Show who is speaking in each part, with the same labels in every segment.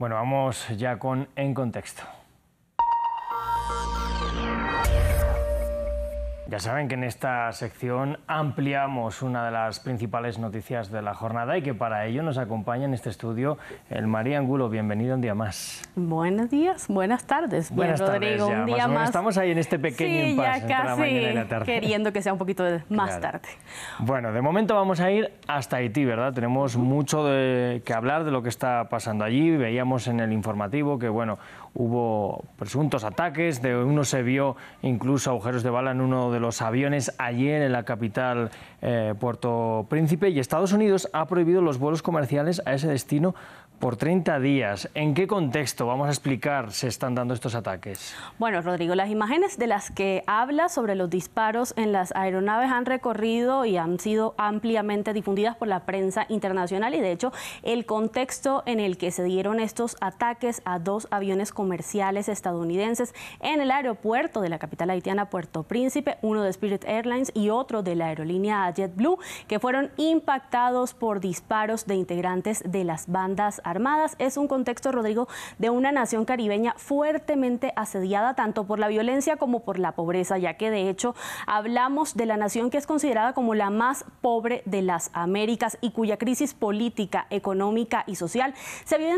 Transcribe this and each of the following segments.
Speaker 1: Bueno, vamos ya con En Contexto. Ya saben que en esta sección ampliamos una de las principales noticias de la jornada y que para ello nos acompaña en este estudio el María Angulo. Bienvenido un día más.
Speaker 2: Buenos días, buenas tardes. Buenas Rodrigo, un día más. Estamos
Speaker 1: ahí en este pequeño impasse la mañana Queriendo
Speaker 2: que sea un poquito más tarde.
Speaker 1: Bueno, de momento vamos a ir hasta Haití, ¿verdad? Tenemos mucho que hablar de lo que está pasando allí. Veíamos en el informativo que, bueno, hubo presuntos ataques, de uno se vio incluso agujeros de bala en uno de los aviones ayer en la capital eh, Puerto Príncipe y Estados Unidos ha prohibido los vuelos comerciales a ese destino por 30 días. ¿En qué contexto, vamos a explicar, se están dando estos ataques?
Speaker 2: Bueno, Rodrigo, las imágenes de las que habla sobre los disparos en las aeronaves han recorrido y han sido ampliamente difundidas por la prensa internacional y de hecho el contexto en el que se dieron estos ataques a dos aviones comerciales estadounidenses en el aeropuerto de la capital haitiana Puerto Príncipe, uno de Spirit Airlines y otro de la aerolínea JetBlue, que fueron impactados por disparos de integrantes de las bandas Armadas. Es un contexto, Rodrigo, de una nación caribeña fuertemente asediada tanto por la violencia como por la pobreza, ya que de hecho hablamos de la nación que es considerada como la más pobre de las Américas y cuya crisis política, económica y social se vio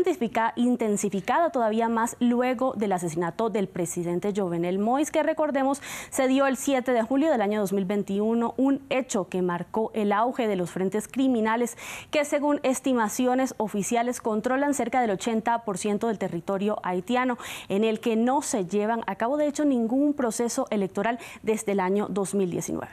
Speaker 2: intensificada todavía más luego del asesinato del presidente Jovenel Mois, que recordemos se dio el 7 de julio del año 2021, un hecho que marcó el auge de los frentes criminales que según estimaciones oficiales con controlan cerca del 80% del territorio haitiano, en el que no se llevan a cabo, de hecho, ningún proceso electoral desde el año 2019.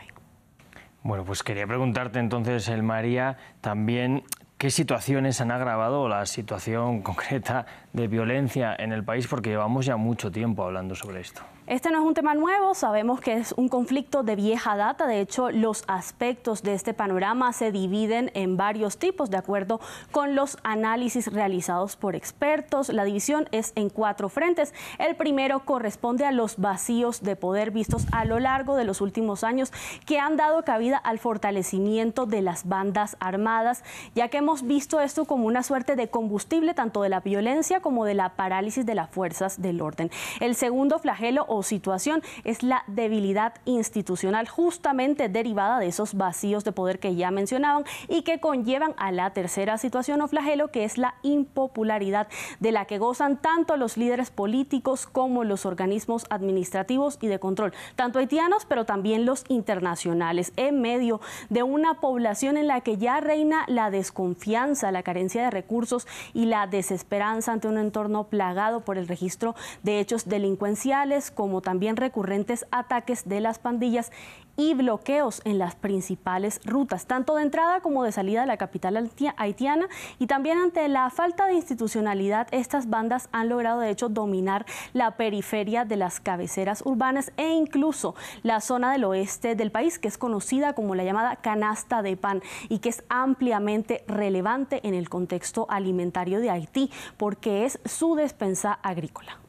Speaker 1: Bueno, pues quería preguntarte entonces, El María, también qué situaciones han agravado la situación concreta de violencia en el país porque llevamos ya mucho tiempo hablando sobre esto.
Speaker 2: Este no es un tema nuevo, sabemos que es un conflicto de vieja data, de hecho los aspectos de este panorama se dividen en varios tipos de acuerdo con los análisis realizados por expertos. La división es en cuatro frentes. El primero corresponde a los vacíos de poder vistos a lo largo de los últimos años que han dado cabida al fortalecimiento de las bandas armadas, ya que hemos visto esto como una suerte de combustible tanto de la violencia como de la parálisis de las fuerzas del orden. El segundo flagelo o situación es la debilidad institucional, justamente derivada de esos vacíos de poder que ya mencionaban y que conllevan a la tercera situación o flagelo, que es la impopularidad, de la que gozan tanto los líderes políticos como los organismos administrativos y de control, tanto haitianos, pero también los internacionales, en medio de una población en la que ya reina la desconfianza, la carencia de recursos y la desesperanza ante un entorno plagado por el registro de hechos delincuenciales, como también recurrentes ataques de las pandillas y bloqueos en las principales rutas, tanto de entrada como de salida de la capital haitiana. Y también ante la falta de institucionalidad, estas bandas han logrado de hecho dominar la periferia de las cabeceras urbanas e incluso la zona del oeste del país, que es conocida como la llamada canasta de pan y que es ampliamente relevante en el contexto alimentario de Haití, porque es su despensa agrícola.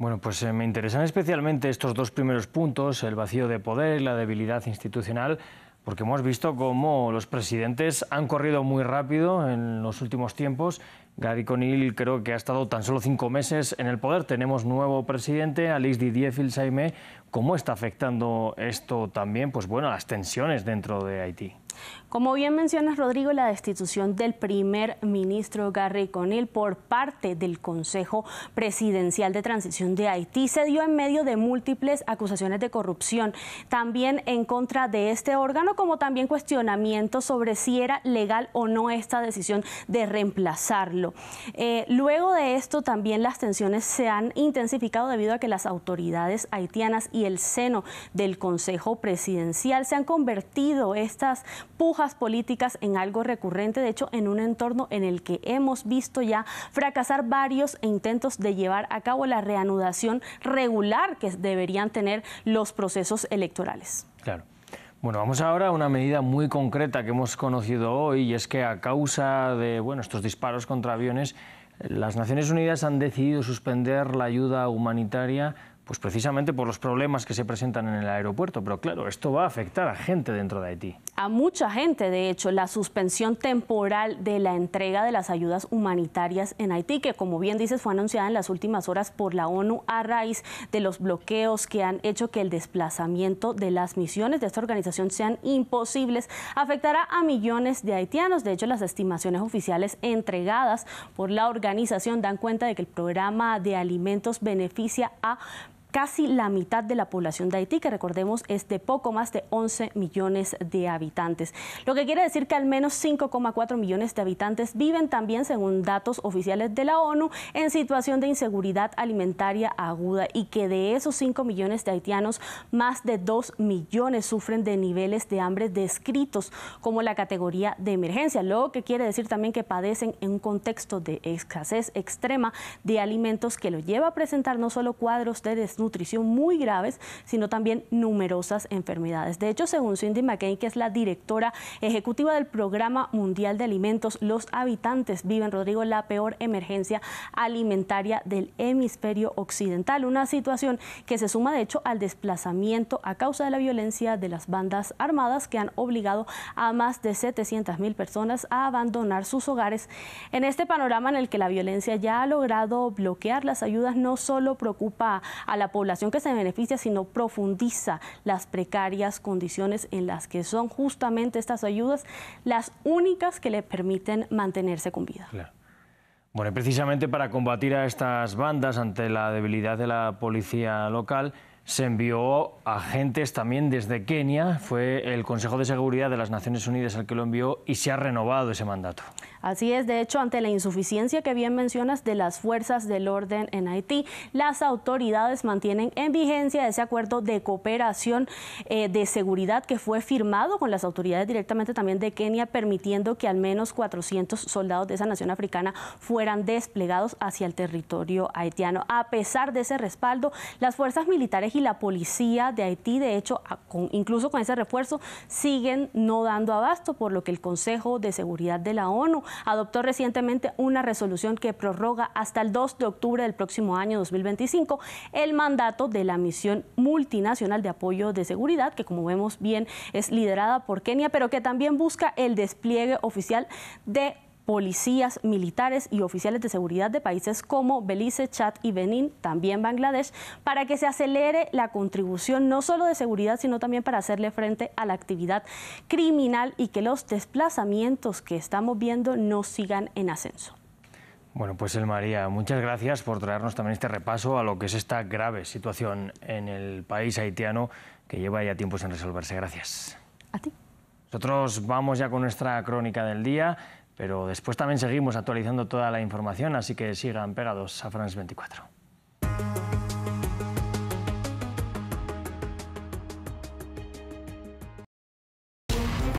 Speaker 1: Bueno, pues eh, me interesan especialmente estos dos primeros puntos, el vacío de poder y la debilidad institucional, porque hemos visto cómo los presidentes han corrido muy rápido en los últimos tiempos. Gary Conil creo que ha estado tan solo cinco meses en el poder. Tenemos nuevo presidente, Alice Didier Filsaime. ¿Cómo está afectando esto también pues bueno, las tensiones dentro de Haití?
Speaker 2: Como bien mencionas, Rodrigo, la destitución del primer ministro Garry Conil por parte del Consejo Presidencial de Transición de Haití se dio en medio de múltiples acusaciones de corrupción, también en contra de este órgano, como también cuestionamientos sobre si era legal o no esta decisión de reemplazarlo. Eh, luego de esto, también las tensiones se han intensificado debido a que las autoridades haitianas y el seno del Consejo Presidencial se han convertido estas pujas políticas en algo recurrente, de hecho en un entorno en el que hemos visto ya fracasar varios intentos de llevar a cabo la reanudación regular que deberían tener los procesos electorales.
Speaker 1: Claro. Bueno, vamos ahora a una medida muy concreta que hemos conocido hoy y es que a causa de bueno, estos disparos contra aviones, las Naciones Unidas han decidido suspender la ayuda humanitaria pues precisamente por los problemas que se presentan en el aeropuerto, pero claro, esto va a afectar a gente dentro de Haití.
Speaker 2: A mucha gente, de hecho, la suspensión temporal de la entrega de las ayudas humanitarias en Haití, que como bien dices fue anunciada en las últimas horas por la ONU a raíz de los bloqueos que han hecho que el desplazamiento de las misiones de esta organización sean imposibles, afectará a millones de haitianos. De hecho, las estimaciones oficiales entregadas por la organización dan cuenta de que el programa de alimentos beneficia a casi la mitad de la población de Haití, que recordemos es de poco más de 11 millones de habitantes. Lo que quiere decir que al menos 5,4 millones de habitantes viven también, según datos oficiales de la ONU, en situación de inseguridad alimentaria aguda y que de esos 5 millones de haitianos, más de 2 millones sufren de niveles de hambre descritos como la categoría de emergencia, lo que quiere decir también que padecen en un contexto de escasez extrema de alimentos que lo lleva a presentar no solo cuadros de nutrición muy graves, sino también numerosas enfermedades. De hecho, según Cindy McCain, que es la directora ejecutiva del Programa Mundial de Alimentos, los habitantes viven, Rodrigo, la peor emergencia alimentaria del hemisferio occidental, una situación que se suma, de hecho, al desplazamiento a causa de la violencia de las bandas armadas que han obligado a más de 700 mil personas a abandonar sus hogares. En este panorama en el que la violencia ya ha logrado bloquear las ayudas, no solo preocupa a la población que se beneficia sino profundiza las precarias condiciones en las que son justamente estas ayudas las únicas que le permiten mantenerse con vida.
Speaker 1: Bueno, precisamente para combatir a estas bandas ante la debilidad de la policía local, se envió agentes también desde Kenia. Fue el Consejo de Seguridad de las Naciones Unidas el que lo envió y se ha renovado ese mandato.
Speaker 2: Así es, de hecho, ante la insuficiencia que bien mencionas de las fuerzas del orden en Haití, las autoridades mantienen en vigencia ese acuerdo de cooperación eh, de seguridad que fue firmado con las autoridades directamente también de Kenia, permitiendo que al menos 400 soldados de esa nación africana fueran desplegados hacia el territorio haitiano. A pesar de ese respaldo, las fuerzas militares y la policía de Haití, de hecho, incluso con ese refuerzo, siguen no dando abasto, por lo que el Consejo de Seguridad de la ONU adoptó recientemente una resolución que prorroga hasta el 2 de octubre del próximo año 2025 el mandato de la misión multinacional de apoyo de seguridad, que como vemos bien es liderada por Kenia, pero que también busca el despliegue oficial de policías, militares y oficiales de seguridad de países como Belice, Chad y Benín, también Bangladesh, para que se acelere la contribución no solo de seguridad, sino también para hacerle frente a la actividad criminal y que los desplazamientos que estamos viendo no sigan en ascenso.
Speaker 1: Bueno, pues El María, muchas gracias por traernos también este repaso a lo que es esta grave situación en el país haitiano que lleva ya tiempos sin resolverse. Gracias. A ti. Nosotros vamos ya con nuestra crónica del día. Pero después también seguimos actualizando toda la información, así que sigan pegados a France 24.